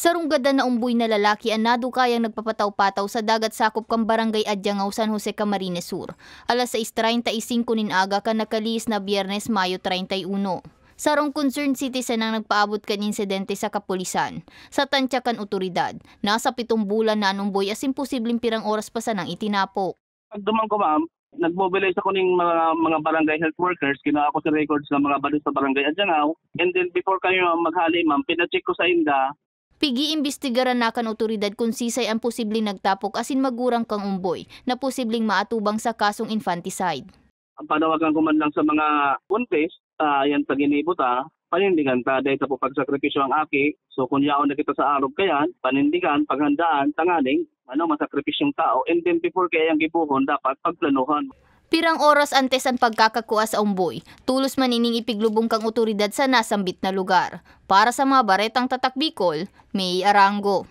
Sarunggada na umboy na lalaki ang nadukayang nagpapataw-pataw sa dagat sakop kang barangay Adyangaw, San Jose, Camarines Sur. Alas 6.35 nin aga ka nakaliis na biyernes, Mayo 31. Sarong concerned citizen ang nagpaabot kan insidente sa kapulisan. Sa tansyakan otoridad, nasa pitong bulan na anumboy as imposibleng pirang oras pa sa nang itinapo. Pag dumangko ma'am, nagmobilize ako ng mga mga barangay health workers, kinuha ko sa records ng mga balo sa barangay Adyangaw. And then before kayo maghali ma'am, pinacheck ko sa INDA Pigi imbestigaran na kan otoridad kung sisay ang posibleng nagtapok asin magurang kang umboy na posibleng maatubang sa kasong infanticide. Ang panawagan ko man lang sa mga buntis, uh, yan paginibo ta, ah, panindigan ta dahil sa pagsakripisyo ang aki. So kung yaon na kita sa arog kayan, panindigan, paghandaan, tanganing, ano, masakripisyong tao. And then before kaya yung gibuhon, dapat pagplanuhan. Pirang oras antes ang pagkakakuha sa umboy, tulos manining ipiglubong kang otoridad sa nasambit na lugar. Para sa mga baretang tatakbikol, may arango.